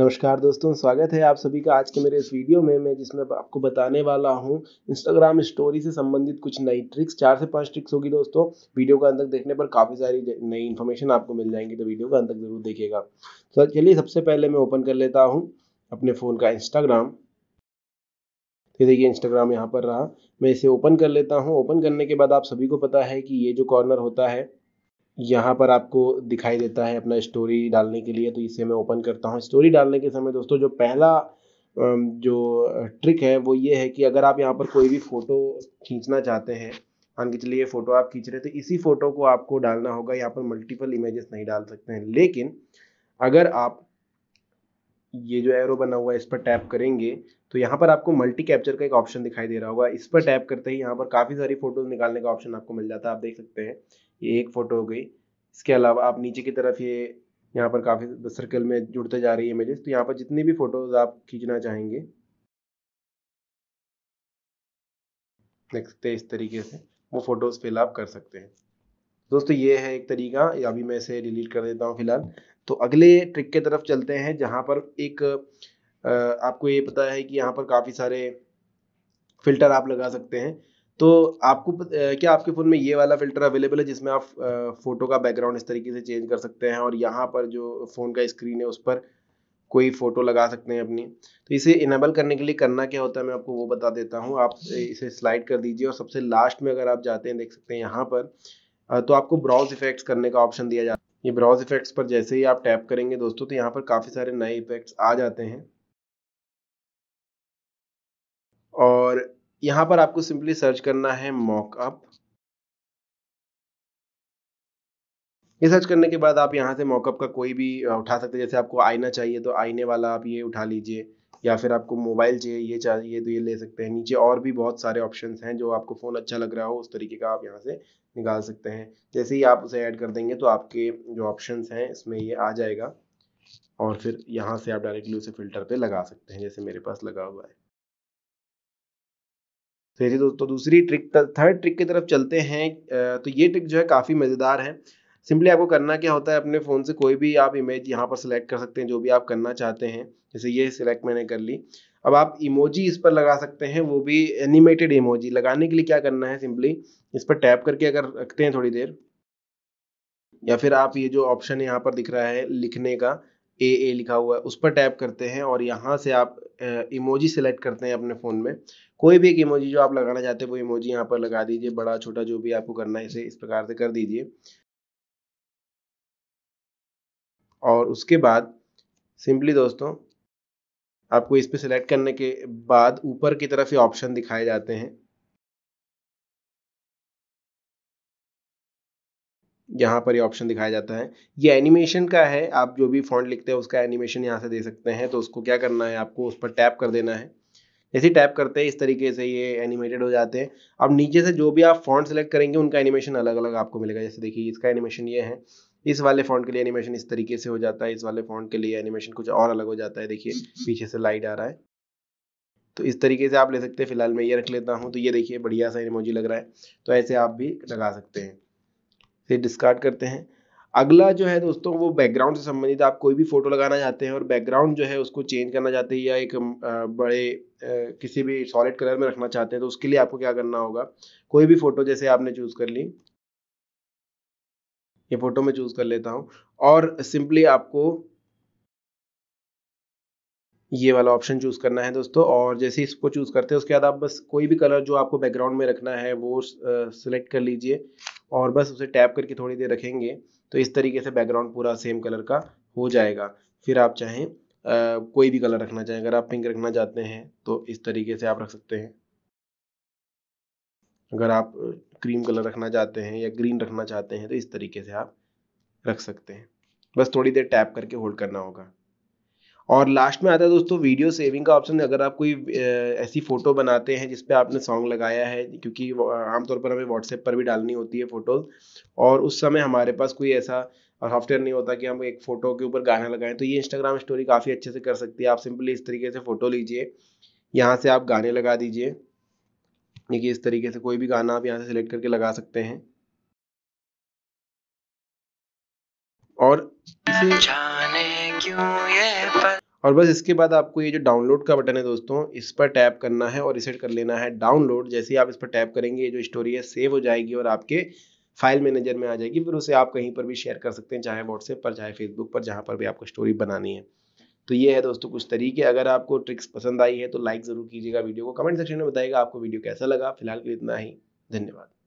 नमस्कार दोस्तों स्वागत है आप सभी का आज के मेरे इस वीडियो में मैं जिसमें आपको बताने वाला हूं इंस्टाग्राम स्टोरी से संबंधित कुछ नई ट्रिक्स चार से पांच ट्रिक्स होगी दोस्तों वीडियो का अंत तक देखने पर काफ़ी सारी नई इन्फॉर्मेशन आपको मिल जाएंगी तो वीडियो का अंत तक जरूर देखिएगा तो चलिए सबसे पहले मैं ओपन कर लेता हूँ अपने फ़ोन का इंस्टाग्राम ये देखिए इंस्टाग्राम यहाँ पर रहा मैं इसे ओपन कर लेता हूँ ओपन करने के बाद आप सभी को पता है कि ये जो कॉर्नर होता है यहाँ पर आपको दिखाई देता है अपना स्टोरी डालने के लिए तो इसे मैं ओपन करता हूँ स्टोरी डालने के समय दोस्तों जो पहला जो ट्रिक है वो ये है कि अगर आप यहाँ पर कोई भी फ़ोटो खींचना चाहते हैं मान के चलिए फ़ोटो आप खींच रहे तो इसी फ़ोटो को आपको डालना होगा यहाँ पर मल्टीपल इमेजेस नहीं डाल सकते हैं लेकिन अगर आप ये जो एरो बना हुआ है इस पर टैप करेंगे तो यहाँ पर आपको मल्टी कैप्चर का एक ऑप्शन दिखाई दे रहा होगा इस पर टैप करते ही यहाँ पर काफ़ी सारी फोटोज निकालने का ऑप्शन आपको मिल जाता है आप देख सकते हैं ये एक फ़ोटो हो गई इसके अलावा आप नीचे की तरफ ये यहाँ पर काफ़ी सर्कल में जुड़ते जा रही है इमेजेस तो यहाँ पर जितनी भी फ़ोटोज़ आप खींचना चाहेंगे नेक्स्ट इस तरीके से वो फ़ोटोज़ फिल आप कर सकते हैं दोस्तों ये है एक तरीका अभी मैं इसे डिलीट कर देता हूँ फिलहाल तो अगले ट्रिक के तरफ चलते हैं जहाँ पर एक आपको ये पता है कि यहाँ पर काफ़ी सारे फिल्टर आप लगा सकते हैं तो आपको क्या आपके फ़ोन में ये वाला फ़िल्टर अवेलेबल है जिसमें आप फ़ोटो का बैकग्राउंड इस तरीके से चेंज कर सकते हैं और यहाँ पर जो फ़ोन का स्क्रीन है उस पर कोई फ़ोटो लगा सकते हैं अपनी तो इसे इनेबल करने के लिए करना क्या होता है मैं आपको वो बता देता हूँ आप इसे स्लाइड कर दीजिए और सबसे लास्ट में अगर आप जाते हैं देख सकते हैं यहाँ पर तो आपको ब्राउज इफेक्ट्स करने का ऑप्शन दिया जाता है ये ब्राउज इफेक्ट्स पर जैसे ही आप टैप करेंगे दोस्तों तो यहाँ पर काफ़ी सारे नए इफेक्ट्स आ जाते हैं और यहाँ पर आपको सिंपली सर्च करना है मॉकअप ये सर्च करने के बाद आप यहाँ से मॉकअप का कोई भी उठा सकते हैं जैसे आपको आईना चाहिए तो आईने वाला आप ये उठा लीजिए या फिर आपको मोबाइल चाहिए ये चाहिए तो ये ले सकते हैं नीचे और भी बहुत सारे ऑप्शन हैं जो आपको फ़ोन अच्छा लग रहा हो उस तरीके का आप यहाँ से निकाल सकते हैं जैसे ही आप उसे ऐड कर देंगे तो आपके जो ऑप्शन हैं इसमें ये आ जाएगा और फिर यहाँ से आप डायरेक्टली उसे फ़िल्टर पर लगा सकते हैं जैसे मेरे पास लगा हुआ है चलिए दोस्तों तो दूसरी ट्रिक थर्ड ट्रिक की तरफ चलते हैं तो ये ट्रिक जो है काफ़ी मज़ेदार है सिंपली आपको करना क्या होता है अपने फ़ोन से कोई भी आप इमेज यहाँ पर सिलेक्ट कर सकते हैं जो भी आप करना चाहते हैं जैसे ये सिलेक्ट मैंने कर ली अब आप इमोजी इस पर लगा सकते हैं वो भी एनिमेटेड इमोजी लगाने के लिए क्या करना है सिंपली इस पर टैप करके अगर रखते हैं थोड़ी देर या फिर आप ये जो ऑप्शन यहाँ पर दिख रहा है लिखने का ए ए लिखा हुआ है उस पर टैप करते हैं और यहाँ से आप इमोजी सेलेक्ट करते हैं अपने फ़ोन में कोई भी एक इमोजी जो आप लगाना चाहते हैं वो इमोजी यहाँ पर लगा दीजिए बड़ा छोटा जो भी आपको करना है इसे इस प्रकार से कर दीजिए और उसके बाद सिंपली दोस्तों आपको इस पर सिलेक्ट करने के बाद ऊपर की तरफ ये ऑप्शन दिखाए जाते हैं यहाँ पर ये ऑप्शन दिखाया जाता है ये एनिमेशन का है आप जो भी फॉन्ट लिखते हैं उसका एनिमेशन यहाँ से दे सकते हैं तो उसको क्या करना है आपको उस पर टैप कर देना है जैसे टैप करते हैं इस तरीके से ये एनिमेटेड हो जाते हैं अब नीचे से जो भी आप फॉन्ट सेलेक्ट करेंगे उनका एनिमेशन अलग अलग आपको मिलेगा जैसे देखिए इसका एनिमेशन ये है इस वाले फॉन्ट के लिए एनिमेशन इस तरीके से हो जाता है इस वाले फॉन्ट के लिए एनिमेशन कुछ और अलग हो जाता है देखिए पीछे से लाइट आ रहा है तो इस तरीके से आप ले सकते हैं फिलहाल मैं ये रख लेता हूँ तो ये देखिए बढ़िया सा इमोजी लग रहा है तो ऐसे आप भी लगा सकते हैं से डिस्कार्ड करते हैं अगला जो है दोस्तों वो बैकग्राउंड से संबंधित आप कोई भी फ़ोटो लगाना चाहते हैं और बैकग्राउंड जो है उसको चेंज करना चाहते हैं या एक बड़े किसी भी सॉलिड कलर में रखना चाहते हैं तो उसके लिए आपको क्या करना होगा कोई भी फ़ोटो जैसे आपने चूज़ कर ली ये फ़ोटो मैं चूज़ कर लेता हूँ और सिंपली आपको ये वाला ऑप्शन चूज़ करना है दोस्तों और जैसे इसको चूज़ करते हैं उसके बाद आप बस कोई भी कलर जो आपको बैकग्राउंड में रखना है वो सिलेक्ट कर लीजिए और बस उसे टैप करके थोड़ी देर रखेंगे तो इस तरीके से बैकग्राउंड पूरा सेम कलर का हो जाएगा फिर आप चाहें कोई भी कलर रखना चाहें अगर आप पिंक रखना चाहते हैं तो इस तरीके से आप रख सकते हैं अगर आप क्रीम कलर रखना चाहते हैं या ग्रीन रखना चाहते हैं तो इस तरीके से आप रख सकते हैं बस थोड़ी देर टैप करके होल्ड करना होगा और लास्ट में आता है दोस्तों वीडियो सेविंग का ऑप्शन अगर आप कोई ऐसी फ़ोटो बनाते हैं जिसपे आपने सॉन्ग लगाया है क्योंकि आमतौर पर हमें व्हाट्सएप पर भी डालनी होती है फ़ोटोज़ और उस समय हमारे पास कोई ऐसा सॉफ्टवेयर नहीं होता कि हम एक फ़ोटो के ऊपर गाना लगाएं तो ये इंस्टाग्राम स्टोरी काफ़ी अच्छे से कर सकती है आप सिंपली इस तरीके से फ़ोटो लीजिए यहाँ से आप गाने लगा दीजिए देखिए इस तरीके से कोई भी गाना आप यहाँ से सिलेक्ट करके लगा सकते हैं और इसे जाने क्यों ये पर... और बस इसके बाद आपको ये जो डाउनलोड का बटन है दोस्तों इस पर टैप करना है और रिसेट कर लेना है डाउनलोड जैसे ही आप इस पर टैप करेंगे ये जो स्टोरी है सेव हो जाएगी और आपके फाइल मैनेजर में आ जाएगी फिर उसे आप कहीं पर भी शेयर कर सकते हैं चाहे व्हाट्सएप पर चाहे फेसबुक पर जहाँ पर भी आपको स्टोरी बनानी है तो ये है दोस्तों कुछ तरीके अगर आपको ट्रिक्स पसंद आई है तो लाइक ज़रूर कीजिएगा वीडियो को कमेंट सेक्शन में बताएगा आपको वीडियो कैसा लगा फिलहाल के लिए इतना ही धन्यवाद